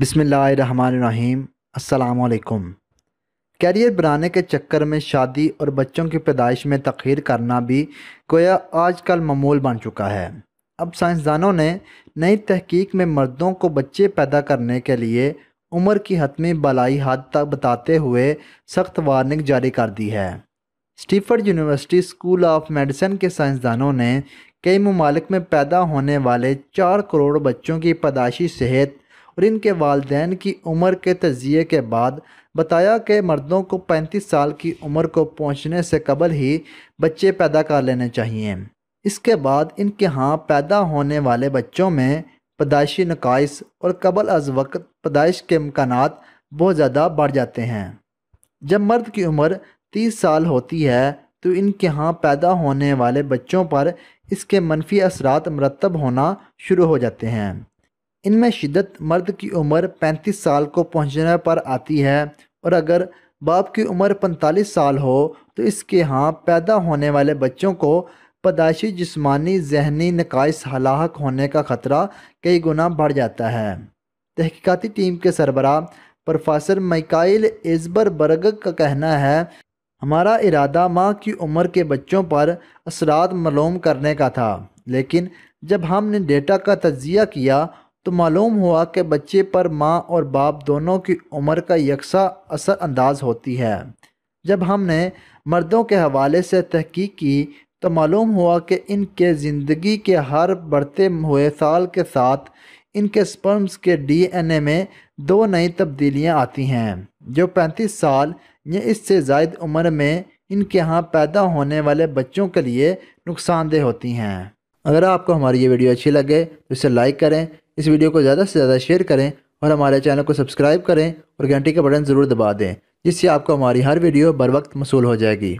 بسم اللہ الرحمن الرحیم السلام علیکم کیریئر بنانے کے چکر میں شادی اور بچوں کی پیدائش میں تخیر کرنا بھی کویا آج کل معمول بن چکا ہے اب سائنسدانوں نے نئی تحقیق میں مردوں کو بچے پیدا کرنے کے لیے عمر کی حتمی بلائی حد تک بتاتے ہوئے سخت وارننگ جاری کر دی ہے Stanford university school of medicine کے سائنسدانوں نے کئی ممالک میں پیدا ہونے والے چار کروڑ بچوں کی پیدائشی صحت اور ان کے والدین کی عمر کے تجزیے کے بعد بتایا کہ مردوں کو پینتیس سال کی عمر کو پہنچنے سے قبل ہی بچے پیدا کر لینے چاہیے اس کے بعد ان کے ہاں پیدا ہونے والے بچوں میں پیدائشی نقائص اور قبل از وقت پیدائش کے امکانات بہت زیادہ بڑھ جاتے ہیں جب مرد کی عمر تیس سال ہوتی ہے تو ان کے ہاں پیدا ہونے والے بچوں پر اس کے منفی اثرات مرتب ہونا شروع ہو جاتے ہیں ان میں شدت مرد کی عمر پینتیس سال کو پہنچنے پر آتی ہے اور اگر باپ کی عمر پنتالیس سال ہو تو اس کے ہاں پیدا ہونے والے بچوں کو پیدائشی جسمانی ذہنی نقائص ہلاحق ہونے کا خطرہ کئی گنا بڑھ جاتا ہے تحقیقاتی ٹیم کے سربراہ پروفیسر میکائل ایزبر برگ کا کہنا ہے ہمارا ارادہ ماں کی عمر کے بچوں پر اثرات معلوم کرنے کا تھا لیکن جب ہم نے ڈیٹا کا تجزیہ کیا تو معلوم ہوا کہ بچے پر ماں اور باپ دونوں کی عمر کا یکساں انداز ہوتی ہے جب ہم نے مردوں کے حوالے سے تحقیق کی تو معلوم ہوا کہ ان کے زندگی کے ہر بڑھتے ہوئے سال کے ساتھ ان کے سپرمز کے ڈی این اے میں دو نئی تبدیلیاں آتی ہیں جو پینتیس سال یا اس سے زائد عمر میں ان کے ہاں پیدا ہونے والے بچوں کے لیے نقصان دہ ہوتی ہیں اگر آپ کو ہماری یہ ویڈیو اچھی لگے تو اسے لائک کریں اس ویڈیو کو زیادہ سے زیادہ شیئر کریں اور ہمارے چینل کو سبسکرائب کریں اور گھنٹی کا بٹن ضرور دبا دیں جس سے آپ کو ہماری ہر ویڈیو بر وقت مصول ہو جائے گی